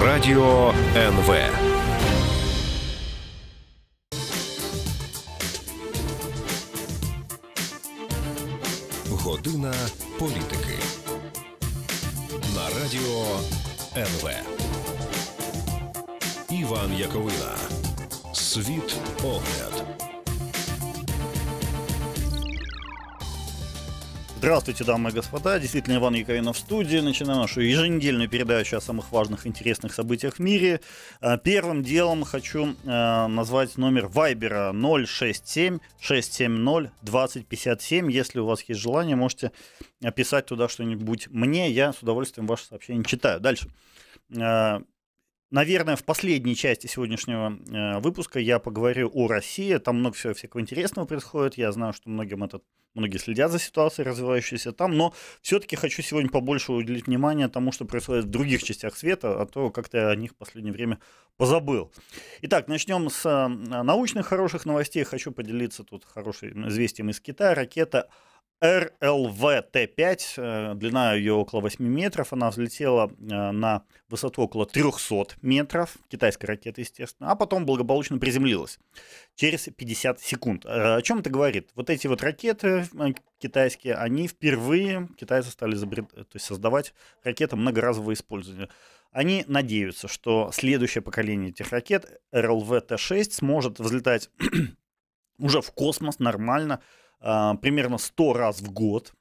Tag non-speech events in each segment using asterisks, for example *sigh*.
Радіо НВ. Година політики. На Радіо НВ. Іван Яковина. Світ огляд. Здравствуйте, дамы и господа. Действительно, Иван Яковина в студии. Начинаем нашу еженедельную передачу о самых важных, интересных событиях в мире. А, первым делом хочу а, назвать номер Вайбера 067-670-2057. Если у вас есть желание, можете писать туда что-нибудь мне. Я с удовольствием ваше сообщение читаю. Дальше. А, Наверное, в последней части сегодняшнего э, выпуска я поговорю о России. Там много всего всякого интересного происходит. Я знаю, что многим этот, многие следят за ситуацией, развивающейся там. Но все-таки хочу сегодня побольше уделить внимание тому, что происходит в других частях света, а то как-то я о них в последнее время позабыл. Итак, начнем с э, научных хороших новостей. Хочу поделиться тут хорошим известием из Китая. Ракета рлв т 5 длина ее около 8 метров, она взлетела э, на высоту около 300 метров, китайская ракета, естественно, а потом благополучно приземлилась через 50 секунд. Э, о чем это говорит? Вот эти вот ракеты э, китайские, они впервые, китайцы стали изобрет... то есть создавать ракеты многоразового использования. Они надеются, что следующее поколение этих ракет, рлв т 6 сможет взлетать *clears throat* уже в космос нормально, а, примерно 100 раз в год.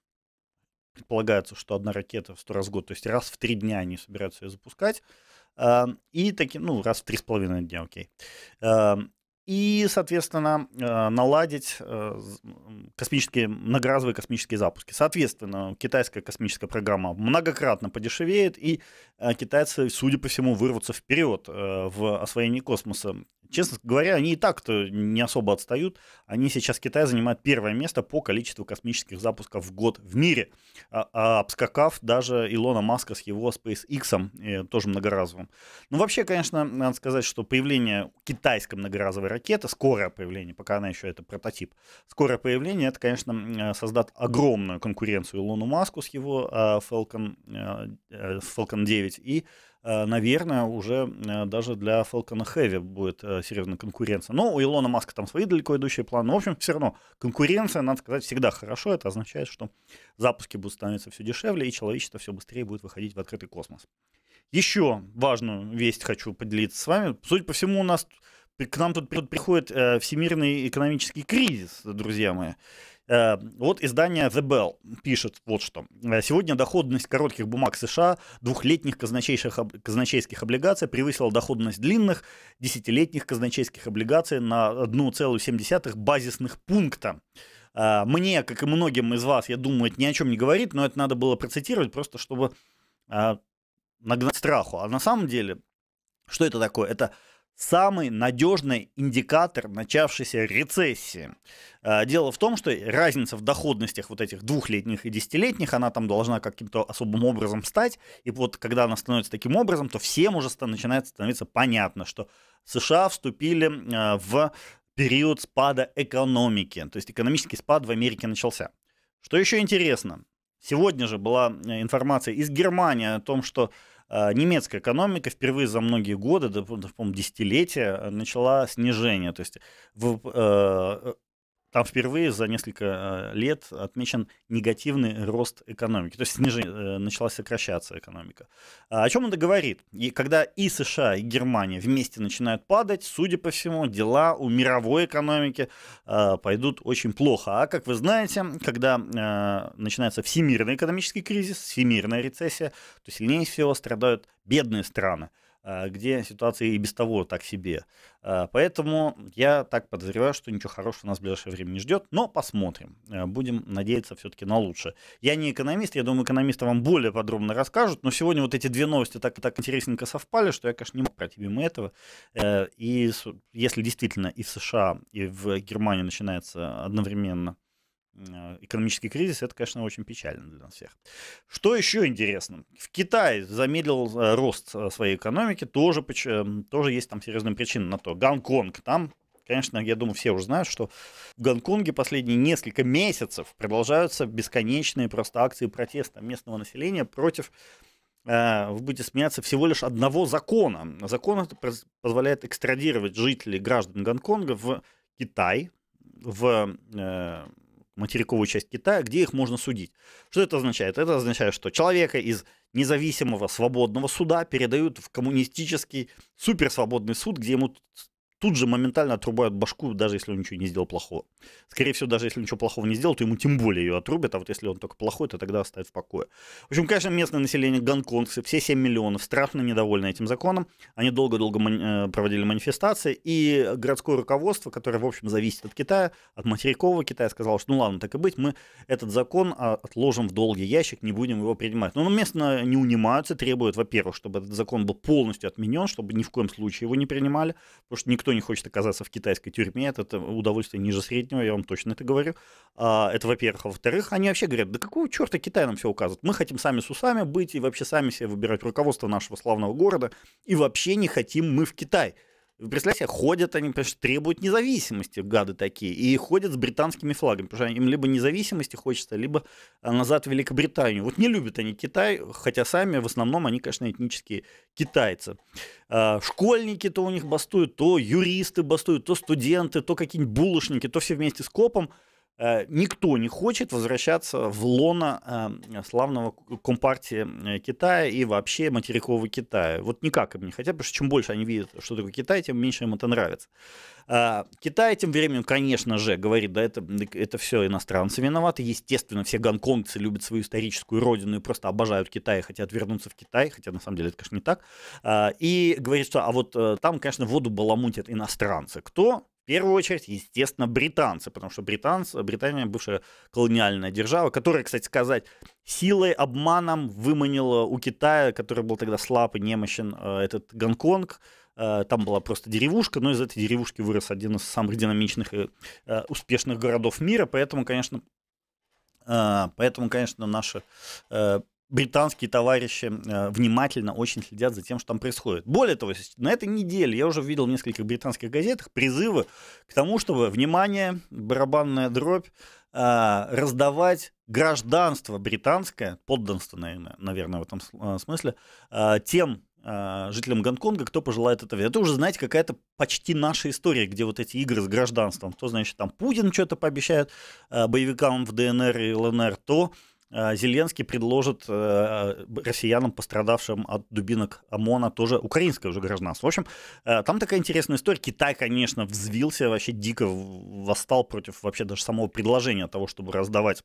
Предполагается, что одна ракета в 100 раз в год, то есть раз в 3 дня они собираются ее запускать. А, и таким, ну, раз в 3,5 дня, окей. А, и, соответственно, наладить космические, многоразовые космические запуски. Соответственно, китайская космическая программа многократно подешевеет, и китайцы, судя по всему, вырвутся вперед в освоении космоса. Честно говоря, они и так-то не особо отстают. Они сейчас, Китай занимает первое место по количеству космических запусков в год в мире, а, а обскакав даже Илона Маска с его SpaceX, э, тоже многоразовым. Ну, вообще, конечно, надо сказать, что появление китайской многоразовой ракеты, скорое появление, пока она еще это прототип, скорое появление, это, конечно, э, создат огромную конкуренцию Илону Маску с его э, Falcon, Falcon 9 и Э, наверное, уже э, даже для Falcon Heavy будет э, серьезная конкуренция. Но ну, у Илона Маска там свои далеко идущие планы. Ну, в общем, все равно конкуренция, надо сказать, всегда хорошо. Это означает, что запуски будут становиться все дешевле, и человечество все быстрее будет выходить в открытый космос. Еще важную весть хочу поделиться с вами. Судя по всему, у нас к нам тут приходит всемирный экономический кризис, друзья мои. Э, вот издание The Bell пишет вот что. Э, Сегодня доходность коротких бумаг США двухлетних казначейских облигаций превысила доходность длинных десятилетних казначейских облигаций на 1,7 базисных пункта. Э, мне, как и многим из вас, я думаю, это ни о чем не говорит, но это надо было процитировать просто, чтобы нагнать страху. А на самом деле, что это такое? Это самый надежный индикатор начавшейся рецессии. А, дело в том, что разница в доходностях вот этих двухлетних и десятилетних, она там должна каким-то особым образом стать. И вот когда она становится таким образом, то всем уже начинает становиться понятно, что США вступили а, в период спада экономики. То есть экономический спад в Америке начался. Что еще интересно, сегодня же была э, информация из Германии о том, что а, немецкая экономика впервые за многие годы, да, по-моему, десятилетия, начала снижение. То есть в, э, там впервые за несколько э, лет отмечен негативный рост экономики, то есть снижение, э, начала сокращаться экономика. А о чем это говорит? И когда и США, и Германия вместе начинают падать, судя по всему, дела у мировой экономики э, пойдут очень плохо. А как вы знаете, когда начинается всемирный экономический кризис, всемирная рецессия, то сильнее всего страдают бедные страны. Э, где ситуация и без того так себе. Э, поэтому я так подозреваю, что ничего хорошего нас в ближайшее время не ждет, но посмотрим. Э, будем надеяться все-таки на лучшее. Я не экономист, я думаю, экономисты вам более подробно расскажут, но сегодня вот эти две новости так и так интересненько совпали, что я, конечно, не мог пройти мимо этого. И если действительно и в США, и в Германии начинается одновременно Э, экономический кризис, это, конечно, очень печально для нас всех. Что еще интересно? В Китае замедлил э, рост э, своей экономики, тоже, эм, тоже есть там серьезная причина на то. Гонконг, там Конечно, я думаю, все уже знают, что в Гонконге последние несколько месяцев продолжаются бесконечные просто акции протеста местного населения против, э, вы будете смеяться, всего лишь одного закона. Закон это позволяет экстрадировать жителей граждан Гонконга в Китай, в материковую часть Китая, где их можно судить. Что это означает? Это означает, что человека из независимого свободного суда передают в коммунистический суперсвободный суд, где ему тут же моментально отрубают башку, даже если он ничего не сделал плохого. Скорее всего, даже если ничего плохого не сделал, то ему тем более ее отрубят, а вот если он только плохой, то тогда оставят в покое. В общем, конечно, местное население гонконгцы, все 7 миллионов, страшно недовольны этим законом. Они долго-долго мани- э, проводили манифестации, и городское руководство, которое, в общем, зависит от Китая, от материкового Китая, сказало, что ну ладно, так и быть, мы этот закон а, отложим в долгий ящик, не будем его принимать. Но местно не унимаются, требуют, во-первых, чтобы этот закон был полностью отменен, чтобы ни в коем случае его не принимали, потому что никто никто не хочет оказаться в китайской тюрьме, это, это удовольствие ниже среднего, я вам точно это говорю. А, это во-первых. А во-вторых, они вообще говорят, да какого черта Китай нам все указывает? Мы хотим сами с усами быть и вообще сами себе выбирать руководство нашего славного города, и вообще не хотим мы в Китай. Представляете, ходят они, потому что требуют независимости, гады такие, и ходят с британскими флагами, потому что им либо независимости хочется, либо а, назад в Великобританию. Вот не любят они Китай, хотя сами в основном они, конечно, этнические китайцы. А, школьники-то у них бастуют, то юристы бастуют, то студенты, то какие-нибудь булочники, то все вместе с копом – Э, никто не хочет возвращаться в лона э, славного компартии э, Китая и вообще материкового Китая. Вот никак им не хотят, потому что чем больше они видят, что такое Китай, тем меньше им это нравится. Китай тем временем, конечно же, говорит, да, это, это все иностранцы виноваты. Естественно, все гонконгцы любят свою историческую родину и просто обожают Китай и хотят вернуться в Китай, хотя на самом деле это, конечно, не так. И говорит, что а вот там, конечно, воду баламутят иностранцы. Кто? В первую очередь, естественно, британцы, потому что британцы, Британия бывшая колониальная держава, которая, кстати сказать, силой, обманом выманила у Китая, который был тогда слаб и немощен, э, этот Гонконг. Э, там была просто деревушка, но из этой деревушки вырос один из самых динамичных и э, успешных городов мира, поэтому, конечно, поэтому, конечно, наши британские товарищи э, внимательно очень следят за тем, что там происходит. Более того, на этой неделе я уже видел в нескольких британских газетах призывы к тому, чтобы, внимание, барабанная дробь, э, раздавать гражданство британское, подданство, наверное, в этом э, смысле, тем жителям Гонконга, кто пожелает этого. Это уже, знаете, какая-то почти наша история, где вот эти игры с гражданством. То, значит, там Путин что-то пообещает боевикам в ДНР и ЛНР, то а, Зеленский предложит э, э, россиянам, пострадавшим от дубинок ОМОНа, тоже украинское уже гражданство. В общем, э, там такая интересная история. Китай, конечно, взвился, вообще дико восстал против вообще даже самого предложения того, чтобы раздавать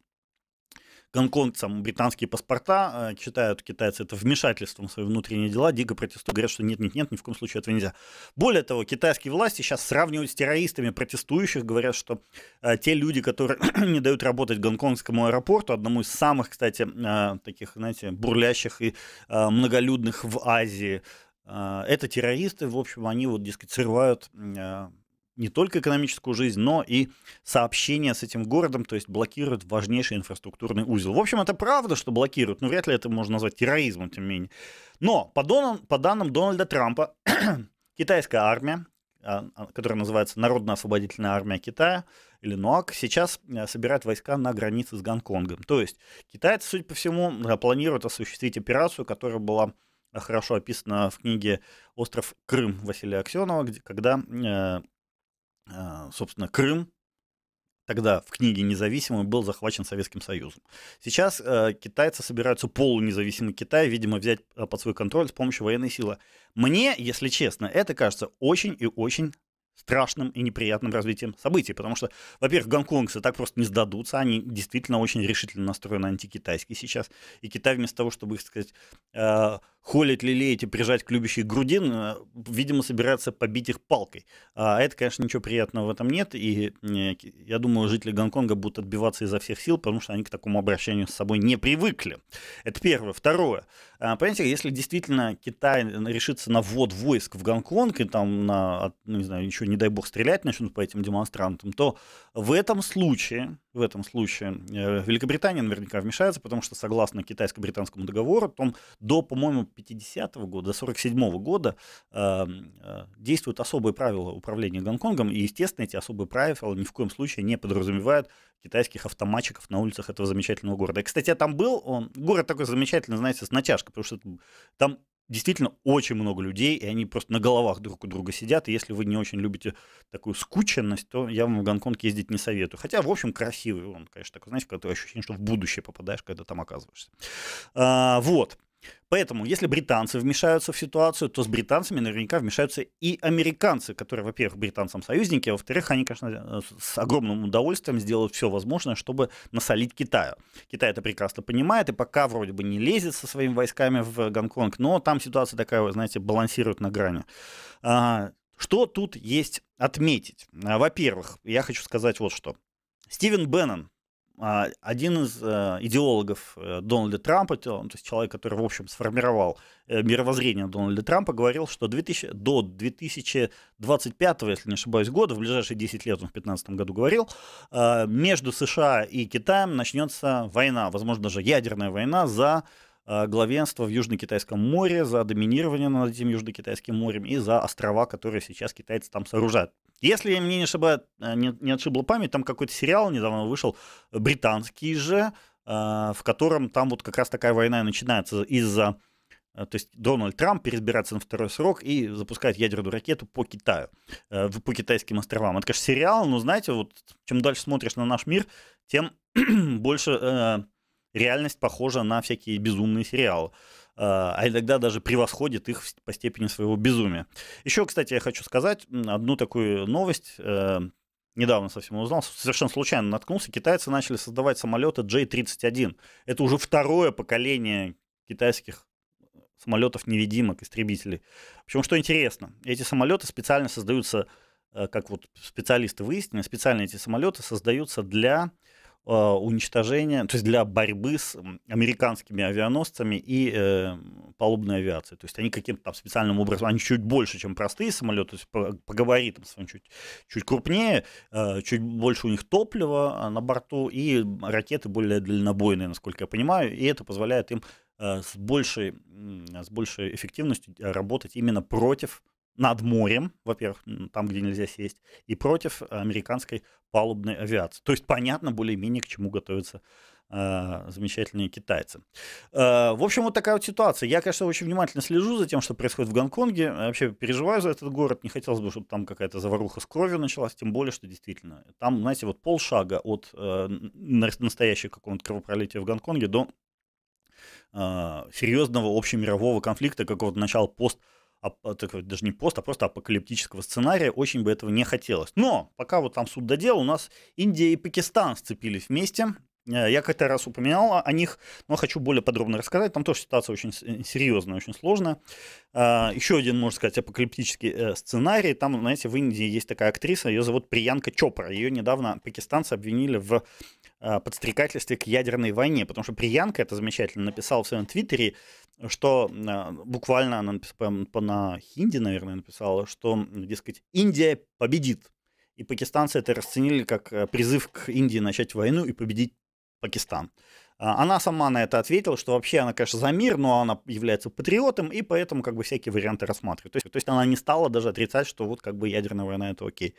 гонконгцам британские паспорта, считают э, китайцы это вмешательством в свои внутренние дела, дико протестуют, говорят, что нет-нет-нет, ни в коем случае этого нельзя. Более того, китайские власти сейчас сравнивают с террористами протестующих, говорят, что э, те люди, которые *clears throat* не дают работать гонконгскому аэропорту, одному из самых, кстати, э, таких, знаете, бурлящих и многолюдных в Азии, это террористы, в общем, они вот, дескать, срывают не только экономическую жизнь, но и сообщение с этим городом, то есть блокируют важнейший инфраструктурный узел. В общем, это правда, что блокируют, но вряд ли это можно назвать терроризмом, тем не менее. Но по, донам, по данным Дональда Трампа, *clears throat* китайская армия, а, а, которая называется Народно-освободительная армия Китая, или НОАК, сейчас э, собирает войска на границе с Гонконгом. То есть китайцы, судя по всему, э, планируют осуществить операцию, которая была э, хорошо описана в книге «Остров Крым» Василия Аксенова, где, когда а, собственно, Крым, тогда в книге «Независимый» был захвачен Советским Союзом. Сейчас э, китайцы собираются полунезависимый Китай, видимо, взять э, под свой контроль с помощью военной силы. Мне, если честно, это кажется очень и очень страшным и неприятным развитием событий, потому что, во-первых, гонконгцы так просто не сдадутся, они действительно очень решительно настроены антикитайски сейчас, и Китай вместо того, чтобы, их сказать, э, холить, лелеять и прижать к любящей грудин, э, видимо, собирается побить их палкой. А это, конечно, ничего приятного в этом нет, и э, я думаю, жители Гонконга будут отбиваться изо всех сил, потому что они к такому обращению с собой не привыкли. Это первое. Второе. Э, понимаете, если действительно Китай решится на ввод войск в Гонконг и там на, ну, не знаю, еще не дай бог, стрелять начнут по этим демонстрантам, то в этом случае, в этом случае э, Великобритания наверняка вмешается, потому что согласно китайско-британскому договору, там до, по-моему, 50-го года, до 47-го года э, э, действуют особые правила управления Гонконгом, и, естественно, эти особые правила ни в коем случае не подразумевают китайских автоматчиков на улицах этого замечательного города. И, кстати, я там был, он, город такой замечательный, знаете, с натяжкой, потому что там действительно очень много людей, и они просто на головах друг у друга сидят. И если вы не очень любите такую скученность, то я вам в Гонконг ездить не советую. Хотя, в общем, красивый он, конечно, такой, знаете, когда ты ощущение, что в будущее попадаешь, когда там оказываешься. А, вот. Поэтому, если британцы вмешаются в ситуацию, то с британцами наверняка вмешаются и американцы, которые, во-первых, британцам союзники, а во-вторых, они, конечно, э, с огромным удовольствием сделают все возможное, чтобы насолить Китаю. Китай это прекрасно понимает и пока вроде бы не лезет со своими войсками в Гонконг, но там ситуация такая, вы знаете, балансирует на грани. А, что тут есть отметить? А, во-первых, я хочу сказать вот что. Стивен Беннон, а, один из э, идеологов э, Дональда Трампа, то есть человек, который, в общем, сформировал э, мировоззрение Дональда Трампа, говорил, что 2000, до 2025, если не ошибаюсь, года, в ближайшие 10 лет, он в 2015 году говорил, между США и Китаем начнется война, возможно, даже ядерная война за Э, главенство в Южно-Китайском море, за доминирование над этим Южно-Китайским морем и за острова, которые сейчас китайцы там сооружают. Если мне не, ошиба, э, не, не отшибла память, там какой-то сериал недавно вышел, британский же, э, в котором там вот как раз такая война начинается из-за... То есть Дональд Трамп переизбирается на второй срок и запускает ядерную ракету по Китаю, по китайским островам. Это, конечно, сериал, но знаете, вот чем дальше смотришь на наш мир, тем *clears throat* больше реальность похожа на всякие безумные сериалы а, а иногда даже превосходит их по степени своего безумия. Еще, кстати, я хочу сказать одну такую новость. Э, недавно совсем узнал, совершенно случайно наткнулся. Китайцы начали создавать самолеты J-31. Это уже второе поколение китайских э, самолетов-невидимок, истребителей. Причем, что интересно, эти самолеты специально создаются, э, как вот специалисты выяснили, специально эти самолеты создаются для а, уничтожения, то есть для борьбы с американскими авианосцами и э, палубной авиацией. То есть они каким-то там специальным образом, они чуть больше, чем простые самолеты, то есть по габаритам своим чуть, чуть крупнее, э, чуть больше у них топлива а, на борту и ракеты более дальнобойные, насколько я понимаю, и это позволяет им э, с, большей, э, с большей эффективностью э, работать именно против над морем, во-первых, там, где нельзя сесть, и против американской палубной авиации. То есть понятно более-менее, к чему готовятся э, замечательные китайцы. Э, в общем, вот такая вот ситуация. Я, конечно, очень внимательно слежу за тем, что происходит в Гонконге. Вообще переживаю за этот город. Не хотелось бы, чтобы там какая-то заваруха с кровью началась. Тем более, что действительно, там, знаете, вот полшага от э, настоящего какого-нибудь кровопролития в Гонконге до э, серьезного общемирового конфликта какого-то начала пост а, даже не пост, а просто апокалиптического сценария, очень бы этого не хотелось. Но пока вот там суд доделал, у нас Индия и Пакистан сцепились вместе, э, я как-то раз упоминал о них, но хочу более подробно рассказать. Там тоже ситуация очень э, серьезная, очень сложная. А, еще один, можно сказать, апокалиптический э, сценарий. Там, знаете, в Индии есть такая актриса, ее зовут Приянка Чопра. Ее недавно пакистанцы обвинили в а, подстрекательстве к ядерной войне, потому что Приянка, это замечательно, написал в своем твиттере, что а, буквально она написала, на хинди, наверное, написала, что, дескать, Индия победит. И пакистанцы это расценили как э, призыв к Индии начать войну и победить Пакистан. А, она сама на это ответила, что вообще она, конечно, за мир, но она является патриотом, и поэтому как бы всякие варианты рассматривает. То есть, то есть она не стала даже отрицать, что вот как бы ядерная война это окей.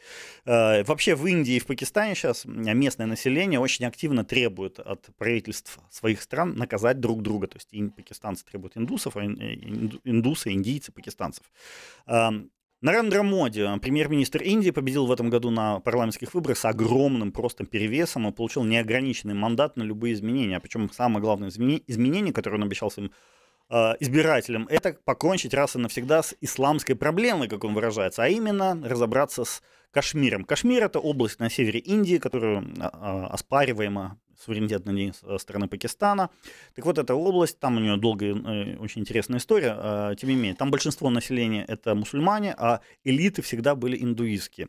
А, вообще в Индии и в Пакистане сейчас местное население очень активно требует от правительств своих стран наказать друг друга. То есть пакистанцы требуют индусов, а э, индусы, индийцы, пакистанцев. Нарендра Моди, премьер-министр Индии, победил в этом году на парламентских выборах с огромным просто перевесом и получил неограниченный мандат на любые изменения. Причем самое главное изменение, которое он обещал своим а, избирателям, это покончить раз и навсегда с исламской проблемой, как он выражается, а именно разобраться с Кашмиром. Кашмир – это область на севере Индии, которую а, а, оспариваема суверенитет на страны Пакистана. Так вот, эта область, там у нее долгая, э, очень интересная история, а, тем не менее, там большинство населения это мусульмане, а элиты всегда были индуистские.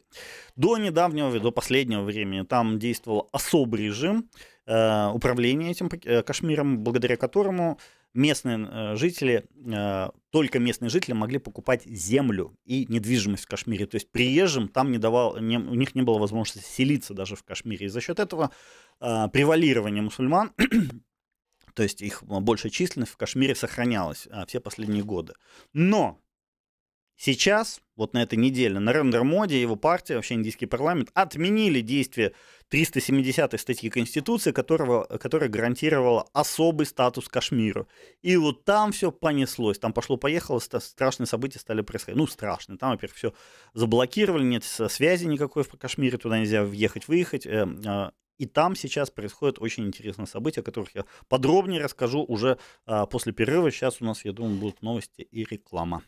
До недавнего, до последнего времени там действовал особый режим э, управления этим э, Кашмиром, благодаря которому местные э, жители, э, только местные жители могли покупать землю и недвижимость в Кашмире. То есть приезжим там не давал, не, у них не было возможности селиться даже в Кашмире. И за счет этого э, превалирование мусульман, *clears throat* то есть их большая численность в Кашмире сохранялась а, все последние годы. Но Сейчас, вот на этой неделе, Нарендер Моди и его партия, вообще индийский парламент, отменили действие 370 статьи Конституции, которого, которая гарантировала особый статус Кашмиру. И вот там все понеслось, там пошло-поехало, страшные события стали происходить. Ну, страшные. Там, во-первых, все заблокировали, нет связи никакой в Кашмире, туда нельзя въехать, выехать. Эм, а, и там сейчас происходят очень интересные события, о которых я подробнее расскажу уже а, после перерыва. Сейчас у нас, я думаю, будут новости и реклама.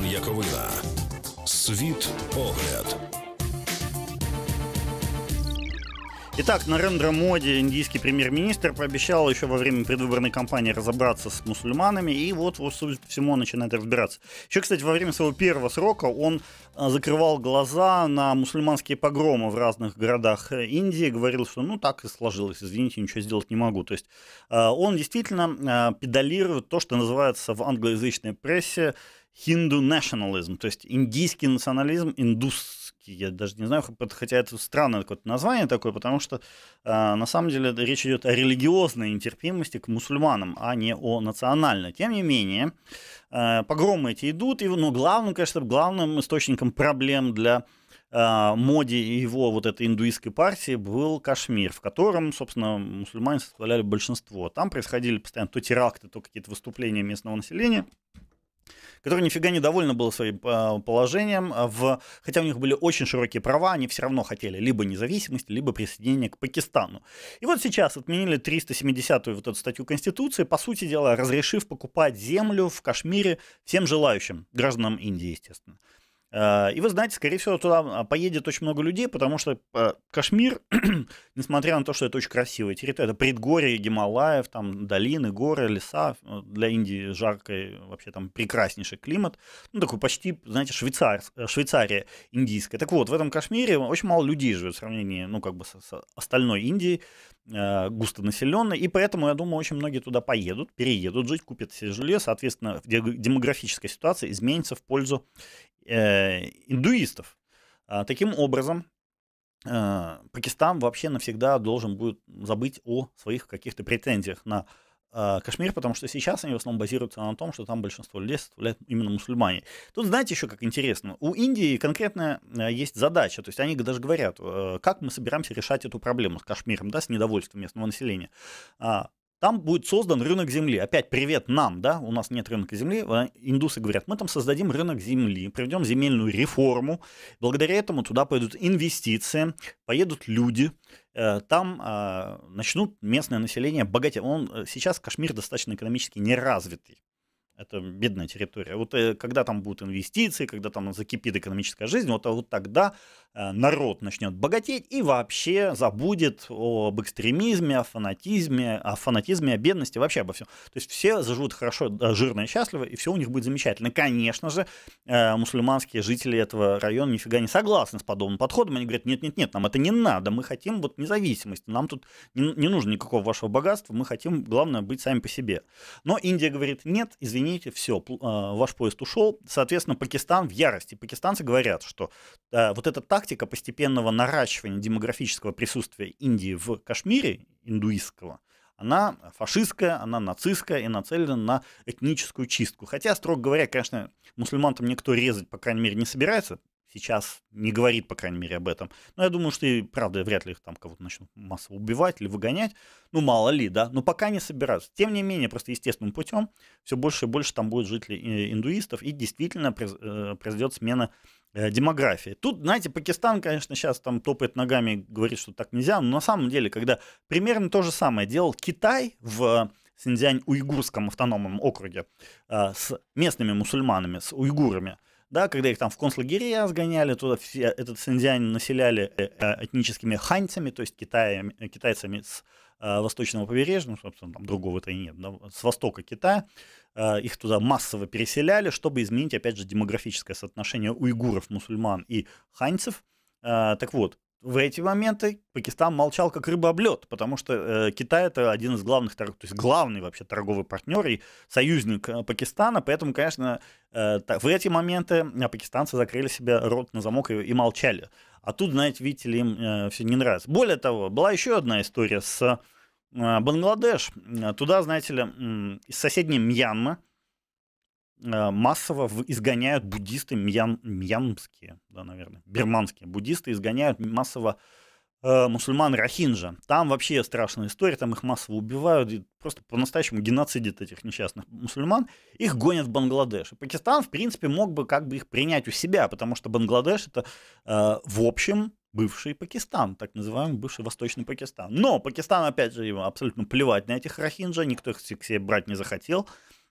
Богдан Яковина. Світ погляд. Итак, Нарендра Моди, индийский премьер-министр, пообещал еще во время предвыборной кампании разобраться с мусульманами, и вот, вот судя по всему, начинает разбираться. Еще, кстати, во время своего первого срока он а, закрывал глаза на мусульманские погромы в разных городах Индии, говорил, что ну так и сложилось, извините, ничего сделать не могу. То есть а, он действительно а, педалирует то, что называется в англоязычной прессе хинду nationalism, то есть индийский национализм, индусский, я даже не знаю, хотя это странное какое-то название такое, потому что э, на самом деле речь идет о религиозной нетерпимости к мусульманам, а не о национальной. Тем не менее, э, погромы эти идут, и, ну, главным, конечно, главным источником проблем для а, моде его вот этой индуистской партии был Кашмир, в котором, собственно, мусульмане составляли большинство. Там происходили постоянно то теракты, то какие-то выступления местного населения которое нифига недовольно было своим а, положением, а, в, хотя у них были очень широкие права, они все равно хотели либо независимость, либо присоединение к Пакистану. И вот сейчас отменили 370-ю вот эту статью Конституции, по сути дела, разрешив покупать землю в Кашмире всем желающим, гражданам Индии, естественно. Э, и вы знаете, скорее всего, туда а, поедет очень много людей, потому что э, Кашмир, *clears throat* несмотря на то, что это очень красивая территория, это предгорье Гималаев, там долины, горы, леса, э, для Индии жаркий, вообще там прекраснейший климат, ну такой почти, знаете, Швейцар, Швейцария индийская. Так вот, в этом Кашмире очень мало людей живет в сравнении, ну как бы с, с остальной Индией, Э, густонаселенной, и поэтому, я думаю, очень многие туда поедут, переедут жить, купят себе жилье, соответственно, демографическая ситуация изменится в пользу э, индуистов. А, таким образом, э, Пакистан вообще навсегда должен будет забыть о своих каких-то претензиях на Э, Кашмир, потому что сейчас они в основном базируются на том, что там большинство людей составляют именно мусульмане. Тут знаете еще как интересно, у Индии конкретно э, есть задача, то есть они даже говорят, э, как мы собираемся решать эту проблему с Кашмиром, да, с недовольством местного населения. А, там будет создан рынок земли. Опять привет нам, да, у нас нет рынка земли. Индусы говорят, мы там создадим рынок земли, проведем земельную реформу. Благодаря этому туда пойдут инвестиции, поедут люди, Э, там а, начнут местное население богатеть. Он э, сейчас Кашмир достаточно экономически неразвитый. Это бедная территория. Вот э, когда там будут инвестиции, когда там закипит экономическая жизнь, вот, а вот тогда э, народ начнет богатеть и вообще забудет об экстремизме, о фанатизме, о фанатизме, о бедности, вообще обо всем. То есть все заживут хорошо, жирно и счастливо, и все у них будет замечательно. Конечно же, э, мусульманские жители этого района нифига не согласны с подобным подходом. Они говорят, нет-нет-нет, нам это не надо, мы хотим вот независимость, нам тут не, не нужно никакого вашего богатства, мы хотим, главное, быть сами по себе. Но Индия говорит, нет, извини, извините, все, а, ваш поезд ушел. Соответственно, Пакистан в ярости. Пакистанцы говорят, что э, вот эта тактика постепенного наращивания демографического присутствия Индии в Кашмире, индуистского, она фашистская, она нацистская и нацелена на этническую чистку. Хотя, строго говоря, конечно, мусульман там никто резать, по крайней мере, не собирается, сейчас не говорит, по крайней мере, об этом. Но я думаю, что и правда вряд ли их там кого-то начнут массово убивать или выгонять. Ну, мало ли, да. Но пока не собираются. Тем не менее, просто естественным путем все больше и больше там будет жителей э, индуистов, и действительно э, произойдет смена э, демографии. Тут, знаете, Пакистан, конечно, сейчас там топает ногами, говорит, что так нельзя, но на самом деле, когда примерно то же самое делал Китай в Синьцзянь-Уйгурском автономном округе с местными мусульманами, с уйгурами – да, когда их там в концлагеря сгоняли, туда все, этот Синьцзянь населяли э, этническими ханьцами, то есть китаями, э, китайцами с э, восточного побережья, ну, собственно, там другого-то и нет, да, с востока Китая, их туда массово переселяли, чтобы изменить, опять же, демографическое соотношение уйгуров, мусульман и ханьцев. Так вот, в эти моменты Пакистан молчал как рыба об лед, потому что э, Китай это один из главных, то есть главный вообще торговый партнер и союзник э, Пакистана, поэтому, конечно, э, в эти моменты э, пакистанцы закрыли себе рот на замок и, и молчали. А тут, знаете, видите ли, им э, все не нравится. Более того, была еще одна история с э, Бангладеш. Туда, знаете ли, э, из соседней Мьянмы, Э, массово изгоняют буддисты мьян, мьянские, да, наверное, бирманские буддисты изгоняют массово э, мусульман Рахинджа. Там вообще страшная история, там их массово убивают, просто по-настоящему геноцидит этих несчастных мусульман. Их гонят в Бангладеш. И Пакистан, в принципе, мог бы как бы их принять у себя, потому что Бангладеш это, э, в общем, бывший Пакистан, так называемый бывший Восточный Пакистан. Но Пакистан, опять же, ему абсолютно плевать на этих Рахинджа, никто их к себе брать не захотел.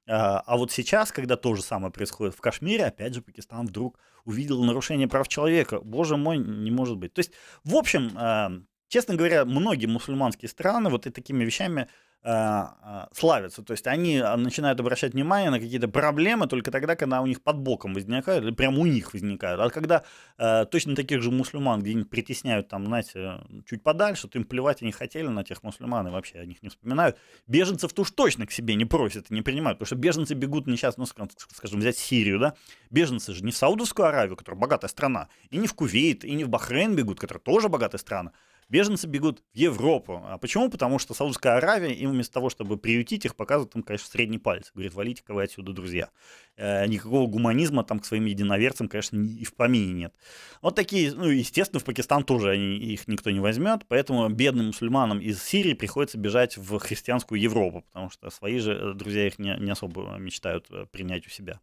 А, а вот сейчас, когда то же самое происходит в Кашмире, опять же, Пакистан вдруг увидел нарушение прав человека. Боже мой, не может быть. То есть, в общем, а, честно говоря, многие мусульманские страны вот и такими вещами а, а, славятся. То есть они а, начинают обращать внимание на какие-то проблемы только тогда, когда у них под боком возникают, или прямо у них возникают. А когда э, точно таких же мусульман где-нибудь притесняют, там, знаете, чуть подальше, то им плевать они хотели на тех мусульман, и вообще о них не вспоминают. Беженцев то уж точно к себе не просят и не принимают, потому что беженцы бегут не сейчас, ну, скажем, взять Сирию, да, беженцы же не в Саудовскую Аравию, которая богатая страна, и не в Кувейт, и не в Бахрейн бегут, которая тоже богатая страна, Беженцы бегут в Европу. А почему? Потому что Саудская Аравия им вместо того, чтобы приютить их, показывает им, конечно, средний палец. Говорит, валите-ка вы отсюда, друзья. Э, никакого гуманизма там к своим единоверцам, конечно, и в помине нет. Вот такие, ну, естественно, в Пакистан тоже они, их никто не возьмет, поэтому бедным мусульманам из Сирии приходится бежать в христианскую Европу, потому что свои же э, друзья их не, не особо мечтают э, принять у себя.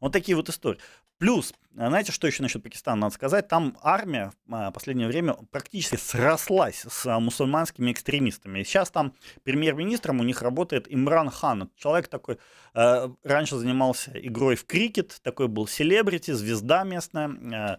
Вот такие вот истории. Плюс, знаете, что еще насчет Пакистана надо сказать? Там армия а, в последнее время практически сросла срослась с э, мусульманскими экстремистами. сейчас там премьер-министром у них работает Имран Хан. Человек такой, э, раньше занимался игрой в крикет, такой был селебрити, звезда местная, э,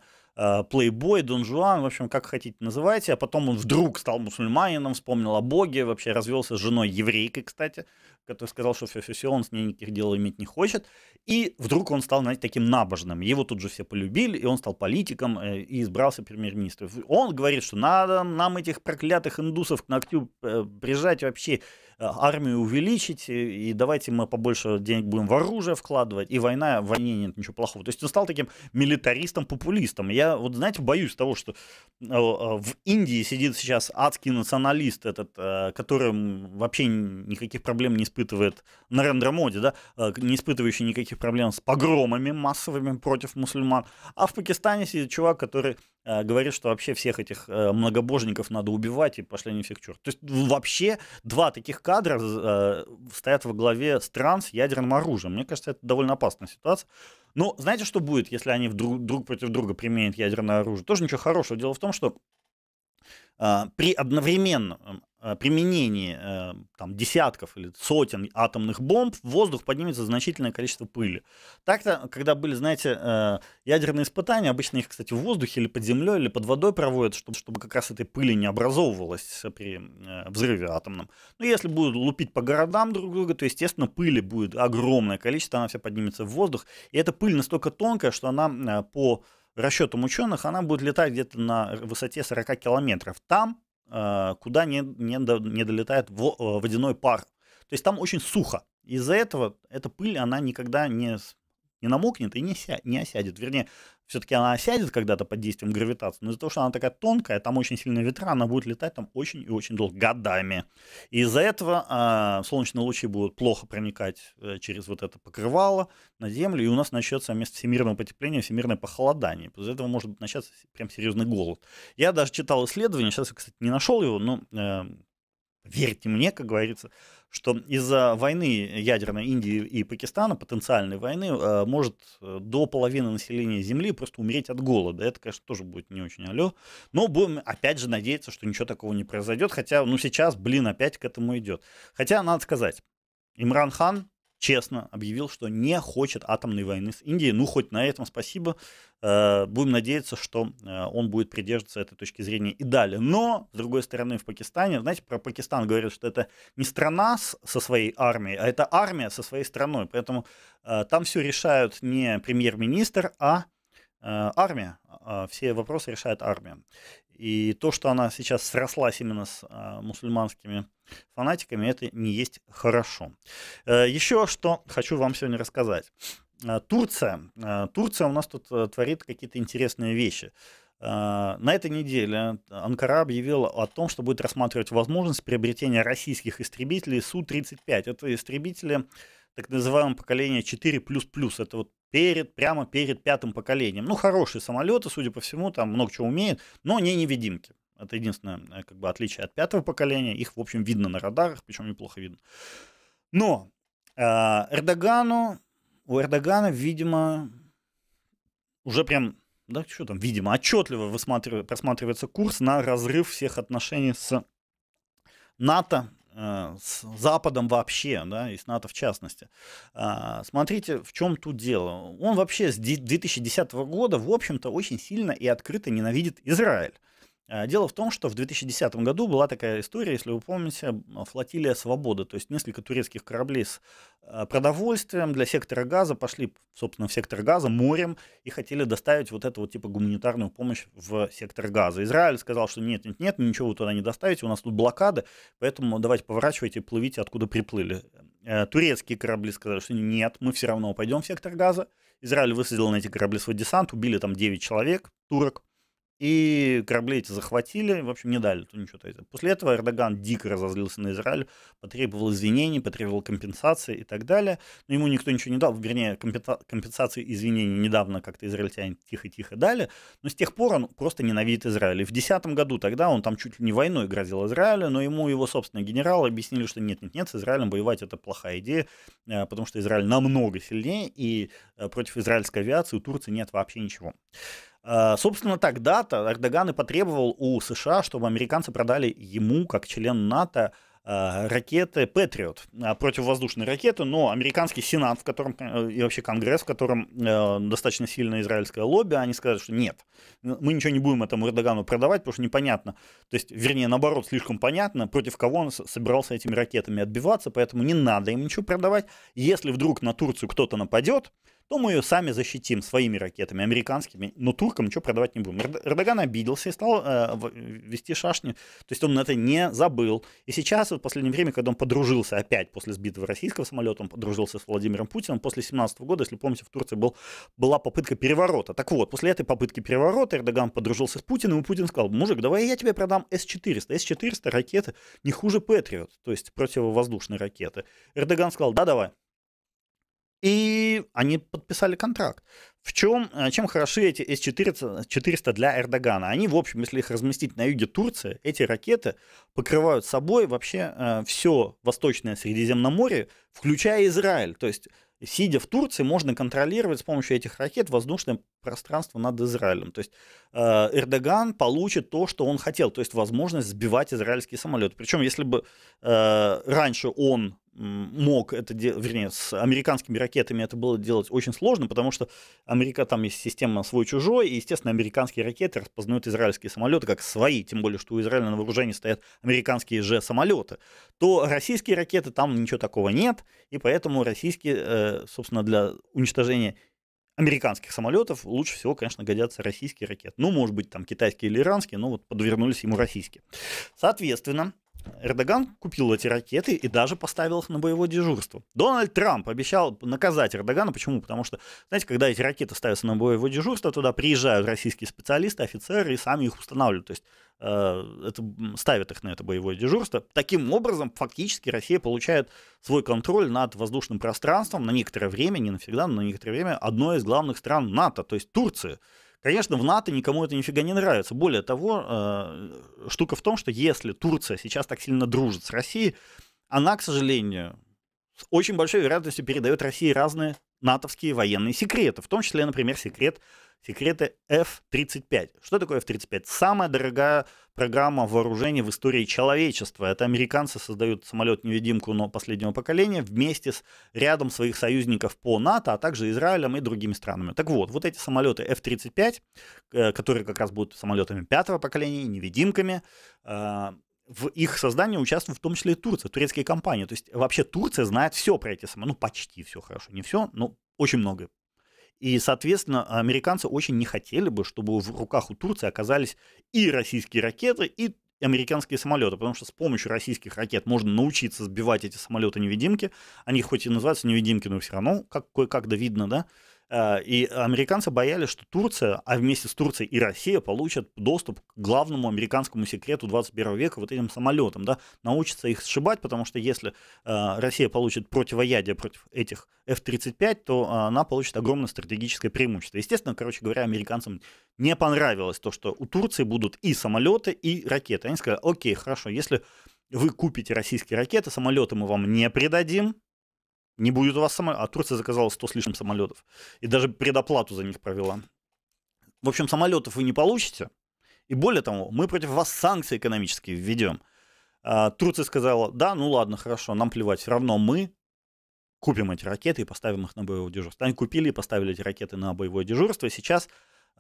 плейбой, э, Дон Жуан, в общем, как хотите называйте, а потом он вдруг стал мусульманином, вспомнил о Боге, вообще развелся с женой еврейкой, кстати, который сказал, что все, все, все, он с ней никаких дел иметь не хочет, и вдруг он стал, знаете, таким набожным, его тут же все полюбили, и он стал политиком, э, и избрался премьер-министром. Он говорит, что надо нам этих проклятых индусов к ногтю э, прижать вообще, Э, армию увеличить, и давайте мы побольше денег будем в оружие вкладывать, и война, в войне нет ничего плохого. То есть он стал таким милитаристом-популистом. Я вот, знаете, боюсь того, что э, э, в Индии сидит сейчас адский националист этот, которым вообще никаких проблем не испытывает на рендер-моде, да, не испытывающий никаких проблем с погромами массовыми против мусульман. А в Пакистане сидит чувак, который Э, говорит, что вообще всех этих э, многобожников надо убивать, и пошли они всех черт. То есть вообще два таких кадра э, стоят во главе стран с ядерным оружием. Мне кажется, это довольно опасная ситуация. Но знаете, что будет, если они вдруг, друг против друга применят ядерное оружие? Тоже ничего хорошего. Дело в том, что при одновременном Э, применении э, там, десятков или сотен атомных бомб в воздух поднимется значительное количество пыли. Так-то, когда были, знаете, э, ядерные испытания, обычно их, кстати, в воздухе или под землей, или под водой проводят, чтобы, чтобы как раз этой пыли не образовывалось при взрыве атомном. Но если будут лупить по городам друг друга, то, естественно, пыли будет огромное количество, она вся поднимется в воздух. И эта пыль настолько тонкая, что она по расчетам ученых, она будет летать где-то на высоте 40 километров. Там Э, куда не, не, не долетает э, водяной пар. То есть там очень сухо. Из-за этого эта пыль, она никогда не, не намокнет и не, ся, не осядет. Вернее, все-таки она осядет когда-то под действием гравитации, но из-за того, что она такая тонкая, там очень сильные ветра, она будет летать там очень и очень долго, годами. И из-за этого э, солнечные лучи будут плохо проникать э, через вот это покрывало на Землю, и у нас начнется вместо всемирного потепления всемирное похолодание. Из-за этого может начаться прям серьезный голод. Я даже читал исследование, сейчас я, кстати, не нашел его, но эм, верьте мне, как говорится, что из-за войны ядерной Индии и Пакистана, потенциальной войны, э, может э, до половины населения Земли просто умереть от голода. Это, конечно, тоже будет не очень алё. Но будем, опять же, надеяться, что ничего такого не произойдет. Хотя, ну, сейчас, блин, опять к этому идет. Хотя, надо сказать, Имран Хан честно объявил, что не хочет атомной войны с Индией. Ну, хоть на этом спасибо. Э, будем надеяться, что э, он будет придерживаться этой точки зрения и далее. Но, с другой стороны, в Пакистане, знаете, про Пакистан говорят, что это не страна со своей армией, а это армия со своей страной. Поэтому э, там все решают не премьер-министр, а армия. А, а, все вопросы решает армия. И то, что она сейчас срослась именно с а, мусульманскими фанатиками, это не есть хорошо. Э, Еще что хочу вам сегодня рассказать. Э, Турция. Э, Турция у нас тут творит какие-то интересные вещи. На этой неделе Анкара объявила о том, что будет рассматривать возможность приобретения российских истребителей Су-35. Это истребители так называемое поколение 4++. Это вот перед, прямо перед пятым поколением. Ну, хорошие самолеты, судя по всему, там много чего умеют, но не невидимки. Это единственное э, как бы, отличие от пятого поколения. Их, в общем, видно на радарах, причем неплохо видно. Но э, Эрдогану, у Эрдогана, видимо, уже прям, да, что там, видимо, отчетливо просматривается курс на разрыв всех отношений с НАТО Э, с Западом вообще, да, и с НАТО в частности. А, смотрите, в чем тут дело. Он вообще с 2010 года, в общем-то, очень сильно и открыто ненавидит Израиль. Э, дело в том, что в 2010 году была такая история, если вы помните, флотилия «Свобода», то есть несколько турецких кораблей с э, продовольствием для сектора газа пошли, собственно, в сектор газа морем и хотели доставить вот эту вот типа гуманитарную помощь в сектор газа. Израиль сказал, что нет, нет, нет, ничего вы туда не доставите, у нас тут блокады, поэтому давайте поворачивайте, плывите, откуда приплыли. Э, турецкие корабли сказали, что нет, мы все равно пойдем в сектор газа. Израиль высадил на эти корабли свой десант, убили там 9 человек, турок, и корабли эти захватили, в общем, не дали тут ничего. -то. После этого Эрдоган дико разозлился на Израиль, потребовал извинений, потребовал компенсации и так далее. Но ему никто ничего не дал, вернее, компенсации извинений недавно как-то израильтяне тихо-тихо дали. Но с тех пор он просто ненавидит Израиль. И в 2010 году тогда он там чуть ли не войной грозил Израилю, но ему его собственные генералы объяснили, что нет-нет-нет, с Израилем воевать это плохая идея, э, потому что Израиль намного сильнее, и э, против израильской авиации у Турции нет вообще ничего. Э, собственно, тогда-то Эрдоган и потребовал у США, чтобы американцы продали ему, как член НАТО, э, ракеты Патриот, э, противовоздушные ракеты, но американский Сенат, в котором и вообще Конгресс, в котором достаточно сильное израильское лобби, они сказали, что нет, мы ничего не будем этому Эрдогану продавать, потому что непонятно, то есть, вернее, наоборот, слишком понятно, против кого он собирался этими ракетами отбиваться, поэтому не надо им ничего продавать. Если вдруг на Турцию кто-то нападет, то мы ее сами защитим своими ракетами, американскими, но туркам ничего продавать не будем. Эрдоган обиделся и стал э, вести шашни, то есть он это не забыл. И сейчас, вот в последнее время, когда он подружился опять после сбитого российского самолета, он подружился с Владимиром Путиным, после 17 года, если помните, в Турции был, была попытка переворота. Так вот, после этой попытки переворота Эрдоган подружился с Путиным, и Путин сказал, мужик, давай я тебе продам С-400. С-400 ракеты не хуже Патриот, то есть противовоздушные ракеты. Эрдоган сказал, да, давай. И они подписали контракт. В чем, э, чем хороши эти С-400 для Эрдогана? Они, в общем, если их разместить на юге Турции, эти ракеты покрывают собой вообще э, все восточное Средиземноморье, включая Израиль. То есть, сидя в Турции, можно контролировать с помощью этих ракет воздушное пространство над Израилем. То есть э, Эрдоган получит то, что он хотел, то есть возможность сбивать израильские самолеты. Причем, если бы э, раньше он мог это делать, вернее, с американскими ракетами это было делать очень сложно, потому что Америка, там есть система свой-чужой, и, естественно, американские ракеты распознают израильские самолеты как свои, тем более, что у Израиля на вооружении стоят американские же самолеты, то российские ракеты, там ничего такого нет, и поэтому российские, э, собственно, для уничтожения американских самолетов лучше всего, конечно, годятся российские ракеты. Ну, может быть, там китайские или иранские, но вот подвернулись ему российские. Соответственно, Эрдоган купил эти ракеты и даже поставил их на боевое дежурство. Дональд Трамп обещал наказать Эрдогана. Почему? Потому что, знаете, когда эти ракеты ставятся на боевое дежурство, туда приезжают российские специалисты, офицеры и сами их устанавливают. То есть Э, это, ставят их на это боевое дежурство. Таким образом, фактически Россия получает свой контроль над воздушным пространством на некоторое время, не навсегда, но на некоторое время одной из главных стран НАТО, то есть Турции. Конечно, в НАТО никому это нифига не нравится. Более того, э, штука в том, что если Турция сейчас так сильно дружит с Россией, она, к сожалению, с очень большой вероятностью передает России разные натовские военные секреты, в том числе, например, секрет, секреты F-35. Что такое F-35? Самая дорогая программа вооружения в истории человечества. Это американцы создают самолет-невидимку, но последнего поколения вместе с рядом своих союзников по НАТО, а также Израилем и другими странами. Так вот, вот эти самолеты F-35, э, которые как раз будут самолетами пятого поколения, невидимками, э, в их создании участвует в том числе и Турция, турецкие компании. То есть вообще Турция знает все про эти самолеты, ну почти все хорошо, не все, но очень многое. И, соответственно, американцы очень не хотели бы, чтобы в руках у Турции оказались и российские ракеты, и американские самолеты, потому что с помощью российских ракет можно научиться сбивать эти самолеты-невидимки. Они хоть и называются невидимки, но все равно как, кое-как да видно, да. Э, и американцы боялись, что Турция, а вместе с Турцией и Россия получат доступ к главному американскому секрету 21 века, вот этим самолетам, да, научатся их сшибать, потому что если э, Россия получит противоядие против этих F-35, то э, она получит огромное стратегическое преимущество. Естественно, короче говоря, американцам не понравилось то, что у Турции будут и самолеты, и ракеты. Они сказали, окей, хорошо, если вы купите российские ракеты, самолеты мы вам не придадим, не будет у вас самолетов. А Турция заказала 100 с лишним самолетов. И даже предоплату за них провела. В общем, самолетов вы не получите. И более того, мы против вас санкции экономические введем. А, Турция сказала, да, ну ладно, хорошо, нам плевать, все равно мы купим эти ракеты и поставим их на боевое дежурство. Они купили и поставили эти ракеты на боевое дежурство, и сейчас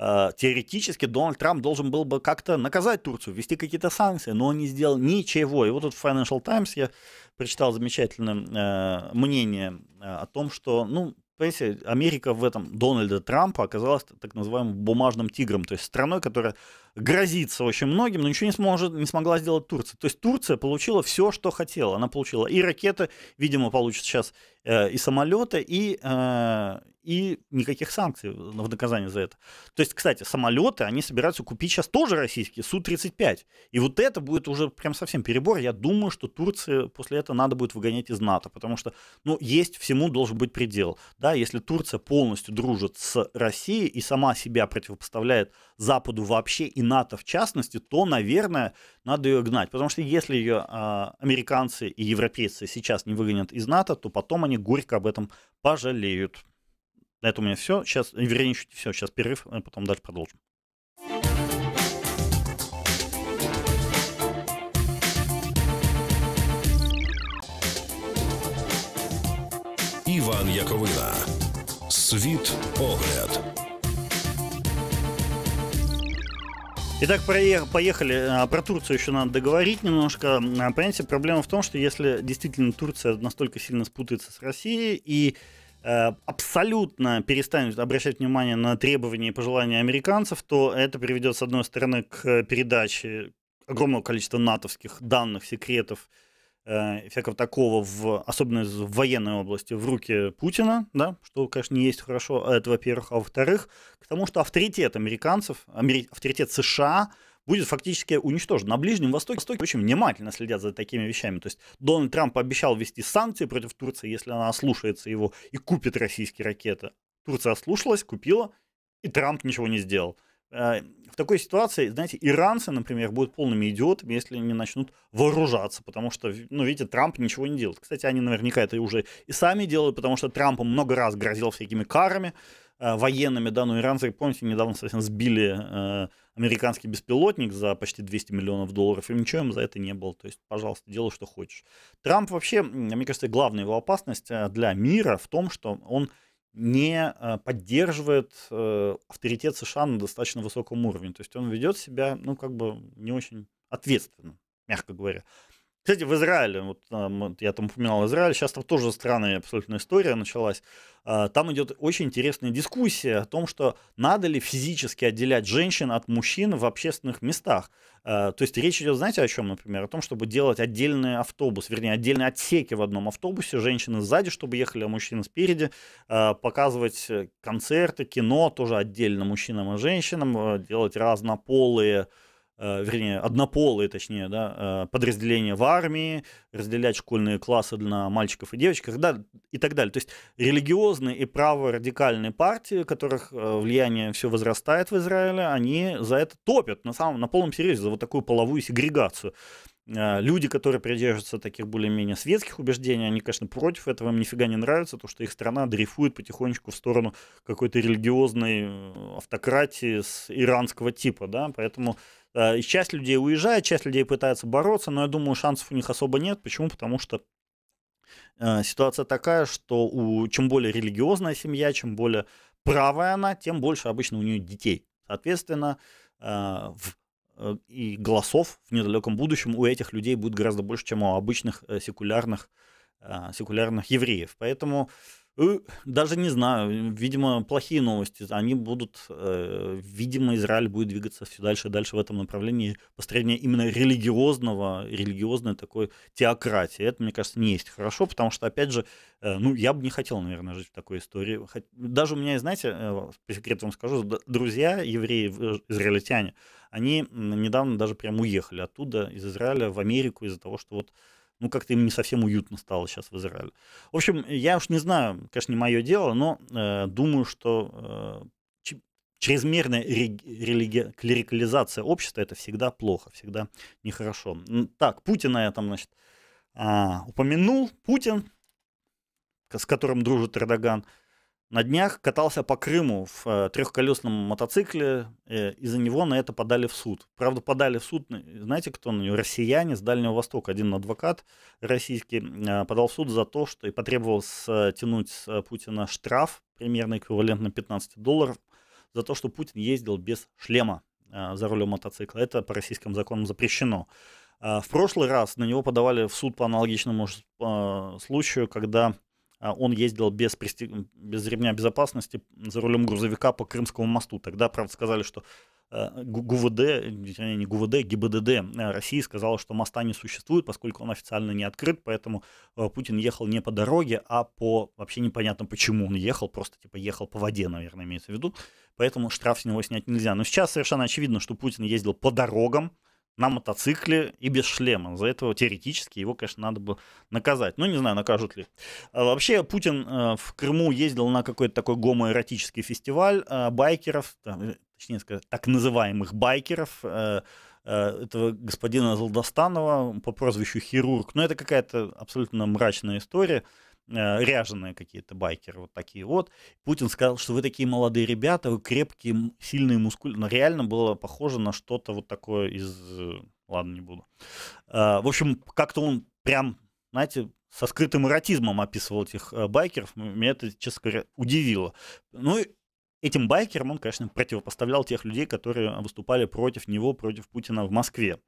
Э, теоретически Дональд Трамп должен был бы как-то наказать Турцию, ввести какие-то санкции, но он не сделал ничего. И вот тут в Financial Times я прочитал замечательное э, мнение э, о том, что, ну, понимаете, Америка в этом Дональда Трампа оказалась так называемым бумажным тигром, то есть страной, которая грозится очень многим, но ничего не, сможет, не смогла сделать Турция. То есть Турция получила все, что хотела. Она получила и ракеты, видимо, получит сейчас э, и самолеты, и, э, и никаких санкций в наказание за это. То есть, кстати, самолеты они собираются купить сейчас тоже российские, Су-35. И вот это будет уже прям совсем перебор. Я думаю, что Турции после этого надо будет выгонять из НАТО, потому что, ну, есть всему должен быть предел. Да, если Турция полностью дружит с Россией и сама себя противопоставляет Западу вообще и НАТО в частности, то, наверное, надо ее гнать. Потому что если ее а, американцы и европейцы сейчас не выгонят из НАТО, то потом они горько об этом пожалеют. На этом у меня все. Сейчас, вернее, чуть все. Сейчас перерыв, а потом дальше продолжим. Іван Яковина. Світ погляд Итак, поехали. Э, про Турцию еще надо договорить немножко. А, понимаете, проблема в том, что если действительно Турция настолько сильно спутается с Россией и э, абсолютно перестанет обращать внимание на требования и пожелания американцев, то это приведет, с одной стороны, к передаче огромного количества натовских данных, секретов э, всякого такого, в, особенно в военной области, в руки Путина, да, что, конечно, не есть хорошо, а это во-первых, а во-вторых, к тому, что авторитет американцев, амери... авторитет США будет фактически уничтожен. На Ближнем Востоке, Востоке очень внимательно следят за такими вещами. То есть Дональд Трамп обещал ввести санкции против Турции, если она ослушается его и купит российские ракеты. Турция ослушалась, купила, и Трамп ничего не сделал. Э, в такой ситуации, знаете, иранцы, например, будут полными идиотами, если они начнут вооружаться, потому что, ну, видите, Трамп ничего не делает. Кстати, они наверняка это уже и сами делают, потому что Трампу много раз грозил всякими карами э, военными, да, но иранцы, помните, недавно совсем сбили э, американский беспилотник за почти 200 миллионов долларов, и ничего им за это не было. То есть, пожалуйста, делай, что хочешь. Трамп вообще, мне кажется, главная его опасность э, для мира в том, что он не а, поддерживает э, авторитет США на достаточно высоком уровне. То есть он ведет себя, ну, как бы не очень ответственно, мягко говоря. Кстати, в Израиле, вот а, я там упоминал Израиль, сейчас там тоже странная абсолютно история началась. А, там идет очень интересная дискуссия о том, что надо ли физически отделять женщин от мужчин в общественных местах. А, то есть речь идет, знаете, о чем, например? О том, чтобы делать отдельный автобус, вернее, отдельные отсеки в одном автобусе, женщины сзади, чтобы ехали, а мужчины спереди, показывать э, концерты, кино тоже отдельно мужчинам и женщинам, делать разнополые Э, вернее, однополые, точнее, да, э, подразделения в армии, разделять школьные классы для мальчиков и девочек да, и так далее. То есть религиозные и праворадикальные партии, которых э, влияние все возрастает в Израиле, они за это топят на, самом, на полном серьезе, за вот такую половую сегрегацию. Люди, которые придерживаются таких более-менее светских убеждений, они, конечно, против этого, им нифига не нравится, то, что их страна дрейфует потихонечку в сторону какой-то религиозной автократии с иранского типа, да, поэтому Э, часть людей уезжает, часть людей пытается бороться, но я думаю, шансов у них особо нет. Почему? Потому что э, ситуация такая, что у, чем более религиозная семья, чем более правая она, тем больше обычно у нее детей. Соответственно, э, в и голосов в недалеком будущем у этих людей будет гораздо больше, чем у обычных секулярных, секулярных евреев. Поэтому Э, даже не знаю, видимо, плохие новости. Они будут, э, видимо, Израиль будет двигаться все дальше и дальше в этом направлении построения именно религиозного, религиозной такой теократии. Это, мне кажется, не есть хорошо, потому что, опять же, э, ну, я бы не хотел, наверное, жить в такой истории. Хоть, даже у меня, знаете, э, по секрету вам скажу, друзья евреи, э, израильтяне, они недавно даже прям уехали оттуда, из Израиля, в Америку из-за того, что вот ну, как-то им не совсем уютно стало сейчас в Израиле. В общем, я уж не знаю, конечно, не мое дело, но э, думаю, что э, чрезмерная религи... клерикализация общества это всегда плохо, всегда нехорошо. Так, Путина я там, значит, э, упомянул. Путин, с которым дружит Эрдоган, э, на днях катался по Крыму в э, трехколесном мотоцикле, э, и за него на это подали в суд. Правда, подали в суд, знаете, кто на него? Россияне с Дальнего Востока. Один адвокат российский э, подал в суд за то, что и потребовал стянуть с э, э, Путина штраф, примерно эквивалентно 15 долларов, за то, что Путин ездил без шлема э, за рулем мотоцикла. Это по российским законам запрещено. Э, в прошлый раз на него подавали в суд по аналогичному э, случаю, когда а, он ездил без, присти... без ремня безопасности за рулем грузовика по Крымскому мосту. Тогда, правда, сказали, что а, ГУВД, не ГУВД, ГИБДД а, России сказала, что моста не существует, поскольку он официально не открыт, поэтому Путин ехал не по дороге, а по вообще непонятно почему он ехал, просто типа ехал по воде, наверное, имеется в виду, поэтому штраф с него снять нельзя. Но сейчас совершенно очевидно, что Путин ездил по дорогам, на мотоцикле и без шлема. За этого теоретически его, конечно, надо было наказать. Ну, не знаю, накажут ли. А вообще, Путин э, в Крыму ездил на какой-то такой гомоэротический фестиваль э, байкеров, э, точнее сказать, так называемых байкеров, этого господина Золдостанова по прозвищу Хирург. Но ну, это какая-то абсолютно мрачная история. Э, ряженые какие-то байкеры, вот такие вот. Путин сказал, что вы такие молодые ребята, вы крепкие, сильные, мускульные. Но реально было похоже на что-то вот такое из... Э, ладно, не буду. Э, в общем, как-то он прям, знаете, со скрытым эротизмом описывал этих байкеров. Меня это, честно говоря, удивило. Ну и этим байкерам он, конечно, противопоставлял тех людей, которые выступали против него, против Путина в Москве.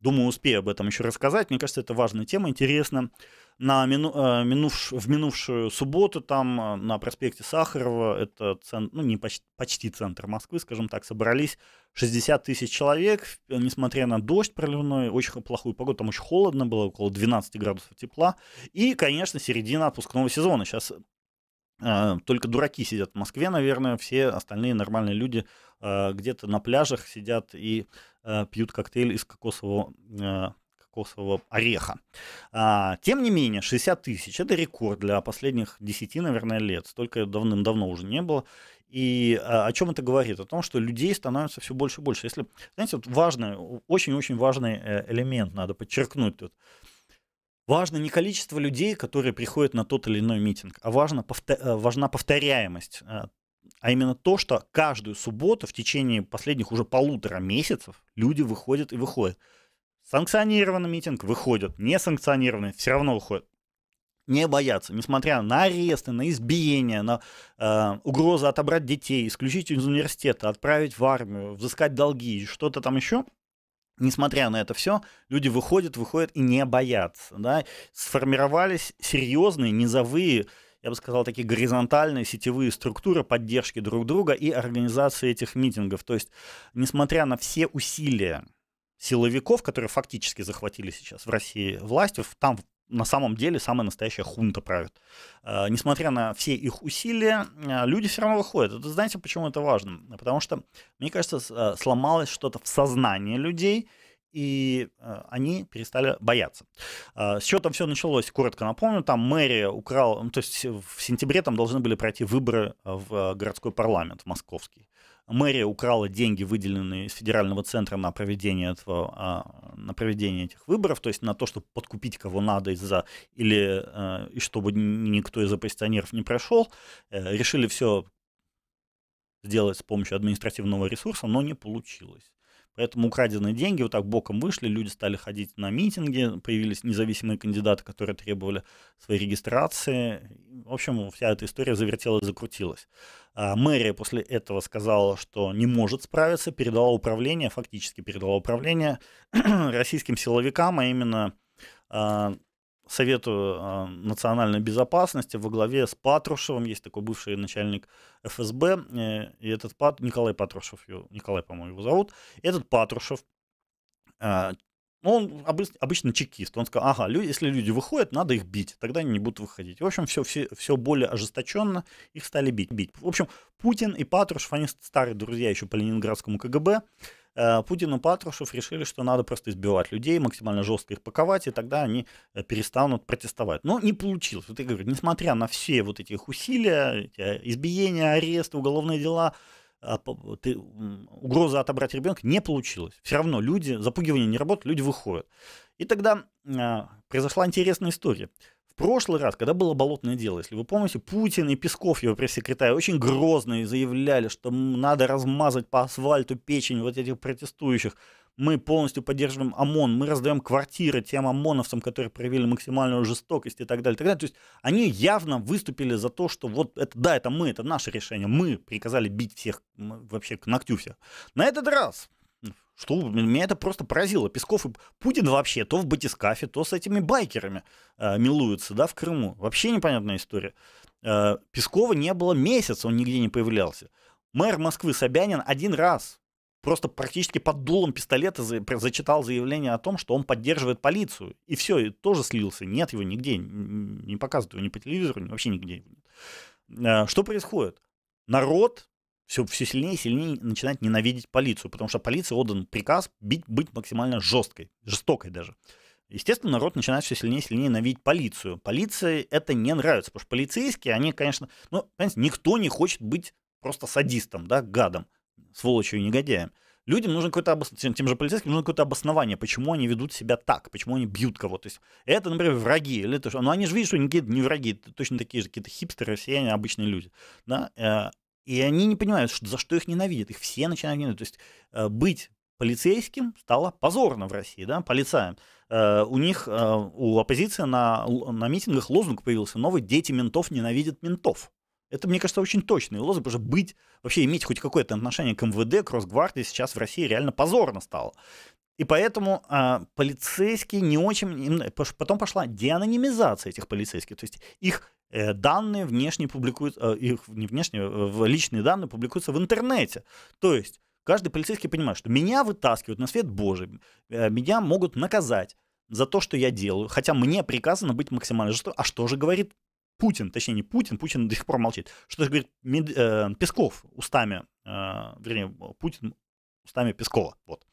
Думаю, успею об этом еще рассказать. Мне кажется, это важная тема, интересная на мину, э, минувш, в минувшую субботу там э, на проспекте Сахарова, это центр, ну не почти, почти центр Москвы, скажем так, собрались 60 тысяч человек, э, несмотря на дождь проливной, очень плохую погоду, там очень холодно было, около 12 градусов тепла, и, конечно, середина отпускного сезона. Сейчас только дураки сидят в Москве, наверное, все остальные нормальные люди где-то на пляжах сидят и пьют коктейль из кокосового кокосового ореха. А, тем не менее, 60 тысяч – это рекорд для последних 10, наверное, лет. Столько давным-давно уже не было. И а, о чем это говорит? О том, что людей становится все больше и больше. Если, знаете, вот важный, очень-очень важный э, элемент надо подчеркнуть тут. Важно не количество людей, которые приходят на тот или иной митинг, а важно, повтор, э, важна повторяемость. Э, а именно то, что каждую субботу в течение последних уже полутора месяцев люди выходят и выходят. Санкционированный митинг выходит, несанкционированный все равно выходит, Не боятся, несмотря на аресты, на избиения, на э, угрозы отобрать детей, исключить из университета, отправить в армию, взыскать долги, и что-то там еще, несмотря на это все, люди выходят, выходят и не боятся. Да? Сформировались серьезные, низовые, я бы сказал, такие горизонтальные сетевые структуры поддержки друг друга и организации этих митингов. То есть, несмотря на все усилия силовиков, которые фактически захватили сейчас в России власть, там на самом деле самая настоящая хунта правит. Э, несмотря на все их усилия, э, люди все равно выходят. Это знаете, почему это важно? Потому что, мне кажется, э, сломалось что-то в сознании людей, и они перестали бояться. С чего там все началось, коротко напомню, там мэрия украла, ну, то есть в сентябре там должны были пройти выборы в городской парламент в московский. Мэрия украла деньги, выделенные из федерального центра на проведение, этого, а, на проведение этих выборов, то есть на то, чтобы подкупить кого надо из-за или а, и чтобы никто из оппозиционеров не прошел. Э, решили все сделать с помощью административного ресурса, но не получилось. Поэтому украденные деньги вот так боком вышли, люди стали ходить на митинги, появились независимые кандидаты, которые требовали своей регистрации. В общем, вся эта история завертелась, закрутилась. А мэрия после этого сказала, что не может справиться, передала управление, фактически передала управление *clears throat* российским силовикам, а именно а, Совету а, национальной безопасности во главе с Патрушевым, есть такой бывший начальник ФСБ, э, и этот Пат, Николай Патрушев, Николай, по-моему, его зовут, этот Патрушев, а, он обычно чекист, он сказал, ага, если люди выходят, надо их бить, тогда они не будут выходить. В общем, все, все, все более ожесточенно, их стали бить, бить. В общем, Путин и Патрушев, они старые друзья еще по ленинградскому КГБ, Э, Путин и Патрушев решили, что надо просто избивать людей, максимально жестко их паковать, и тогда они э, перестанут протестовать. Но не получилось. Вот я говорю, несмотря на все вот эти их усилия, эти э, избиения, аресты, уголовные дела, а, угроза отобрать ребенка не получилось. Все равно люди, запугивание не работает, люди выходят. И тогда произошла интересная история прошлый раз, когда было болотное дело, если вы помните, Путин и Песков, его пресс-секретарь, очень грозные заявляли, что надо размазать по асфальту печень вот этих протестующих. Мы полностью поддерживаем ОМОН, мы раздаем квартиры тем ОМОНовцам, которые проявили максимальную жестокость и так далее. И так далее. То есть они явно выступили за то, что вот это, да, это мы, это наше решение, мы приказали бить всех, вообще к ногтю всех. На этот раз что меня это просто поразило. Песков и Путин вообще то в батискафе, то с этими байкерами э, милуются, да, в Крыму. Вообще непонятная история. Э, Пескова не было месяц, он нигде не появлялся. Мэр Москвы Собянин один раз просто практически под дулом пистолета за, зачитал заявление о том, что он поддерживает полицию. И все, и тоже слился. Нет его нигде, не показывают его ни по телевизору, ни вообще нигде его нет. Э, что происходит? Народ все, все сильнее и сильнее начинает ненавидеть полицию, потому что полиции отдан приказ бить, быть максимально жесткой, жестокой даже. Естественно, народ начинает все сильнее и сильнее ненавидеть полицию. Полиции это не нравится, потому что полицейские, они, конечно, ну, понимаете, никто не хочет быть просто садистом, да, гадом, сволочью и негодяем. Людям нужно какое-то обоснование, тем же полицейским нужно какое-то обоснование, почему они ведут себя так, почему они бьют кого-то. есть это, например, враги. Или это... Ну, они же видят, что никакие не враги, точно такие же какие-то хипстеры, все они обычные люди. Да? Э, и они не понимают, что, за что их ненавидят. Их все начинают ненавидеть. То есть э, быть полицейским стало позорно в России, да, полицаем. Э, у них, э, у оппозиции на, на митингах лозунг появился новый «Дети ментов ненавидят ментов». Это, мне кажется, очень точный лозунг, потому что быть, вообще иметь хоть какое-то отношение к МВД, к Росгвардии сейчас в России реально позорно стало. И поэтому э, полицейские не очень... Потом пошла деанонимизация этих полицейских. То есть их Э, данные внешне публикуются, э, их не внешне, э, личные данные публикуются в интернете. То есть каждый полицейский понимает, что меня вытаскивают на свет Божий, меня могут наказать за то, что я делаю, хотя мне приказано быть максимально жестоким. А что же говорит Путин, точнее не Путин, Путин до сих пор молчит, что же говорит Мед, э, Песков устами, э, вернее, Путин устами Пескова, вот.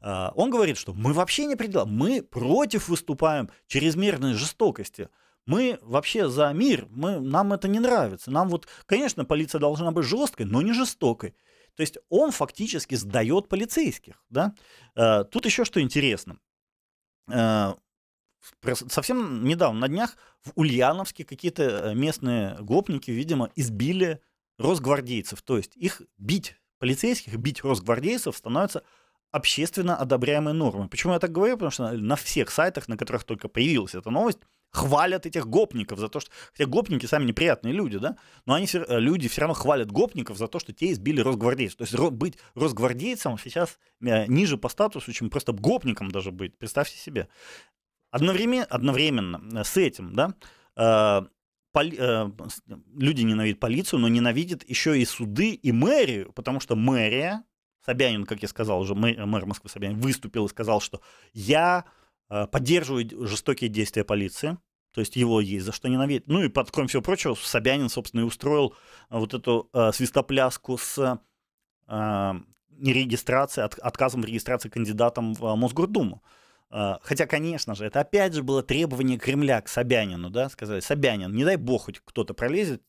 он говорит, что мы вообще не предел, мы против выступаем чрезмерной жестокости, мы вообще за мир, мы, нам это не нравится. Нам вот, конечно, полиция должна быть жесткой, но не жестокой. То есть он фактически сдает полицейских. Да? Э, тут еще что интересно. Э, совсем недавно, на днях, в Ульяновске какие-то э, местные гопники, видимо, избили росгвардейцев. То есть их бить, полицейских бить росгвардейцев становится общественно одобряемые нормы. Почему я так говорю? Потому что на всех сайтах, на которых только появилась эта новость, хвалят этих гопников за то, что... Хотя гопники сами неприятные люди, да? Но они э, люди все равно хвалят гопников за то, что те избили росгвардейцев. То есть ро... быть росгвардейцем сейчас э, ниже по статусу, чем просто гопником даже быть. Представьте себе. Одновременно, одновременно э, с этим, да, э, поли, э, люди ненавидят полицию, но ненавидят еще и суды и мэрию, потому что мэрия Собянин, как я сказал уже, мэр, Москвы Собянин выступил и сказал, что я э, поддерживаю жестокие действия полиции, то есть его есть за что ненавидеть. Ну и под кроме всего прочего, Собянин, собственно, и устроил вот эту э, свистопляску с э, нерегистрацией, от, отказом регистрации кандидатом в э, Мосгордуму. Э, хотя, конечно же, это опять же было требование Кремля к Собянину, да, сказали, Собянин, не дай бог хоть кто-то пролезет,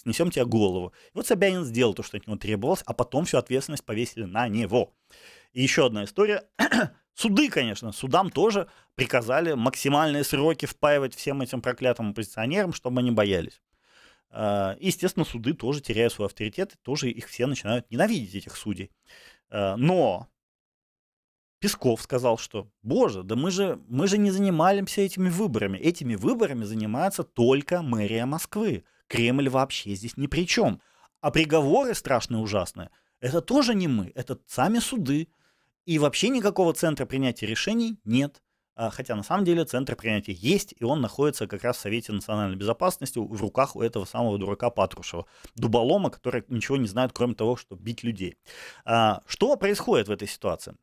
снесем тебе голову. И вот Собянин сделал то, что от него требовалось, а потом всю ответственность повесили на него. И еще одна история. *clears throat* Суды, конечно, судам тоже приказали максимальные сроки впаивать всем этим проклятым оппозиционерам, чтобы они боялись. И, а, естественно, суды тоже теряют свой авторитет, тоже их все начинают ненавидеть, этих судей. А, но Песков сказал, что, боже, да мы же, мы же не занимаемся этими выборами. Этими выборами занимается только мэрия Москвы. Кремль вообще здесь ни при чем. А приговоры страшные, ужасные, это тоже не мы, это сами суды. И вообще никакого центра принятия решений нет. А, хотя на самом деле центр принятия есть, и он находится как раз в Совете национальной безопасности в руках у этого самого дурака Патрушева, дуболома, который ничего не знает, кроме того, что бить людей. А, что происходит в этой ситуации?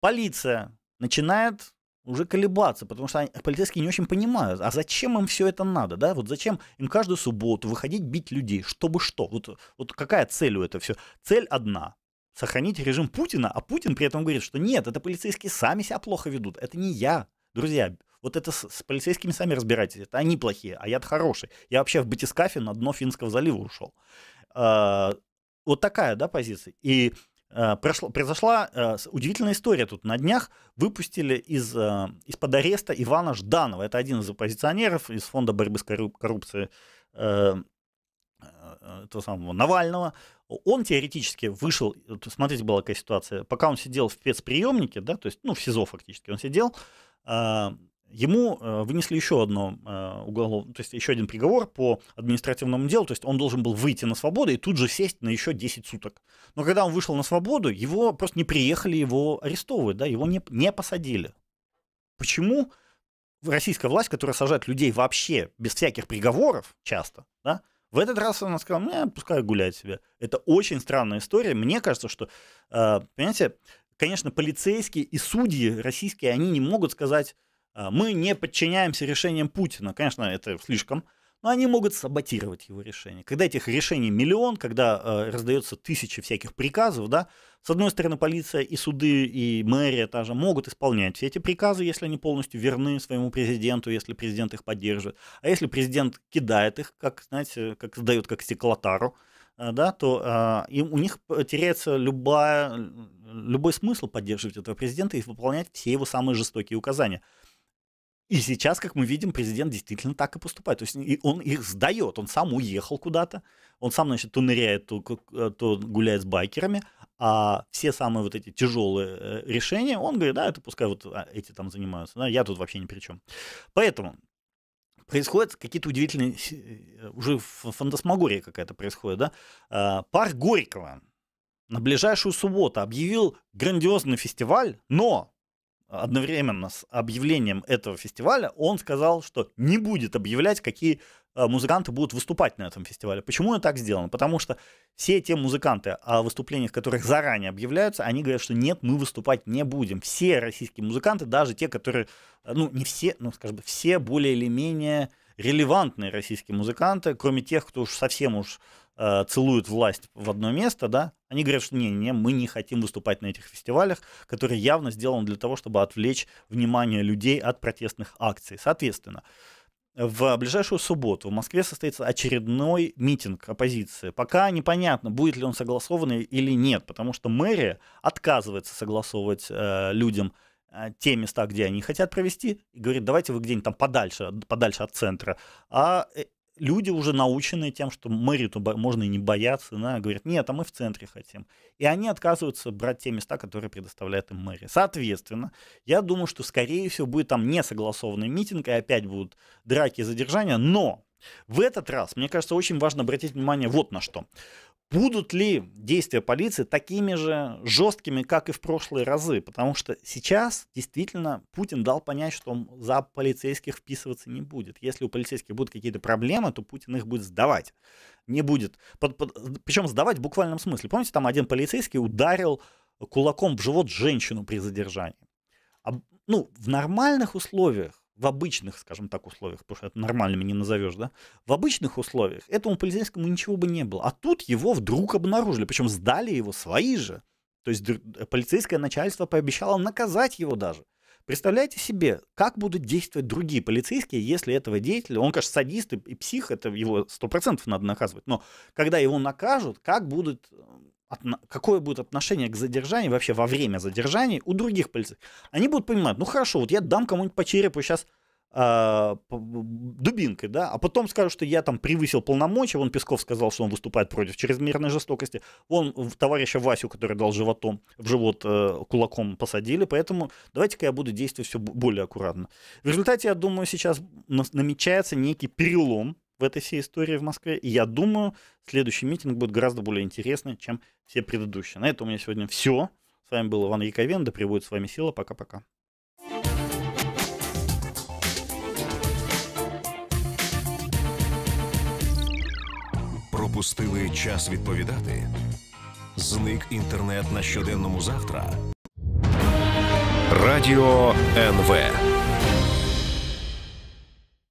Полиция начинает уже колебаться, потому что они, полицейские не очень понимают, а зачем им все это надо, да, вот зачем им каждую субботу выходить бить людей, чтобы что, вот, вот какая цель у этого все? Цель одна, сохранить режим Путина, а Путин при этом говорит, что нет, это полицейские сами себя плохо ведут, это не я, друзья, вот это с, с полицейскими сами разбирайтесь, это они плохие, а я-то хороший, я вообще в батискафе на дно Финского залива ушел. А, вот такая, да, позиция, и Э, прошло, произошла э, удивительная история тут. На днях выпустили из, э, из-под ареста Ивана Жданова. Это один из оппозиционеров из фонда борьбы с коррупцией того самого Навального. Он теоретически вышел, смотрите, была какая ситуация, пока он сидел в спецприемнике, да, то есть, ну, в СИЗО фактически он сидел, Ему э, вынесли еще одно э, уголовное, то есть еще один приговор по административному делу, то есть он должен был выйти на свободу и тут же сесть на еще 10 суток. Но когда он вышел на свободу, его просто не приехали его арестовывать, да, его не, не посадили. Почему российская власть, которая сажает людей вообще без всяких приговоров часто, да, в этот раз она сказала, ну, э, пускай гуляет себе. Это очень странная история. Мне кажется, что, э, понимаете, конечно, полицейские и судьи российские, они не могут сказать Э, мы не подчиняемся решениям Путина, конечно, это слишком, но они могут саботировать его решение. Когда этих решений миллион, когда э, раздается тысячи всяких приказов, да, с одной стороны, полиция и суды, и мэрия та же могут исполнять все эти приказы, если они полностью верны своему президенту, если президент их поддерживает. А если президент кидает их, как, знаете, как сдает как стеклотару, э, да, то э, им, у них теряется любая, любой смысл поддерживать этого президента и выполнять все его самые жестокие указания. И сейчас, как мы видим, президент действительно так и поступает. То есть он их сдает, он сам уехал куда-то, он сам, значит, то ныряет, то, э, то гуляет с байкерами, а все самые вот эти тяжелые э, решения, он говорит, да, это пускай вот а, эти там занимаются, да, я тут вообще ни при чем. Поэтому происходят какие-то удивительные, э, уже фантасмагория какая-то происходит, да. А, Парк Горького на ближайшую субботу объявил грандиозный фестиваль, но одновременно с объявлением этого фестиваля он сказал, что не будет объявлять, какие э, музыканты будут выступать на этом фестивале. Почему это так сделано? Потому что все те музыканты, о а выступлениях которых заранее объявляются, они говорят, что нет, мы выступать не будем. Все российские музыканты, даже те, которые, э, ну не все, ну скажем, все более или менее релевантные российские музыканты, кроме тех, кто уж совсем уж Э, целуют власть в одно место, да, они говорят, что не-не, мы не хотим выступать на этих фестивалях, которые явно сделаны для того, чтобы отвлечь внимание людей от протестных акций. Соответственно, в ближайшую субботу в Москве состоится очередной митинг оппозиции. Пока непонятно, будет ли он согласованный или нет, потому что мэрия отказывается согласовывать э, людям э, те места, где они хотят провести, и говорит, давайте вы где-нибудь там подальше, подальше от центра. А э, люди уже научены тем, что мэрию можно и не бояться, да, говорят, нет, а мы в центре хотим. И они отказываются брать те места, которые предоставляет им мэрия. Соответственно, я думаю, что, скорее всего, будет там несогласованный митинг, и опять будут драки и задержания, но в этот раз, мне кажется, очень важно обратить внимание вот на что. Будут ли действия полиции такими же жесткими, как и в прошлые разы? Потому что сейчас действительно Путин дал понять, что он за полицейских вписываться не будет. Если у полицейских будут какие-то проблемы, то Путин их будет сдавать. Не будет. Под, под, причем сдавать в буквальном смысле. Помните, там один полицейский ударил кулаком в живот женщину при задержании. А, ну, в нормальных условиях в обычных, скажем так, условиях, потому что это нормальными не назовешь, да, в обычных условиях этому полицейскому ничего бы не было. А тут его вдруг обнаружили, причем сдали его свои же. То есть э, полицейское начальство пообещало наказать его даже. Представляете себе, как будут действовать другие полицейские, если этого деятеля, он, конечно, садист и псих, это его 100% надо наказывать, но когда его накажут, как будут э, какое будет отношение к задержанию, вообще во время задержания у других полицейских. Они будут понимать, ну хорошо, вот я дам кому-нибудь по черепу сейчас э, а, дубинкой, да, а потом скажут, что я там превысил полномочия, вон Песков сказал, что он выступает против чрезмерной жестокости, вон товарища Васю, который дал животом, в живот э, кулаком посадили, поэтому давайте-ка я буду действовать все более аккуратно. В результате, я думаю, сейчас намечается некий перелом в этой всей истории в Москве. И я думаю, следующий митинг будет гораздо более интересный, чем все предыдущие. На этом у меня сегодня все. С вами был Иван Яковен. Да пребудет с вами сила. Пока-пока. Пропустили час відповідати? Зник інтернет на щоденному завтра. Радіо НВ.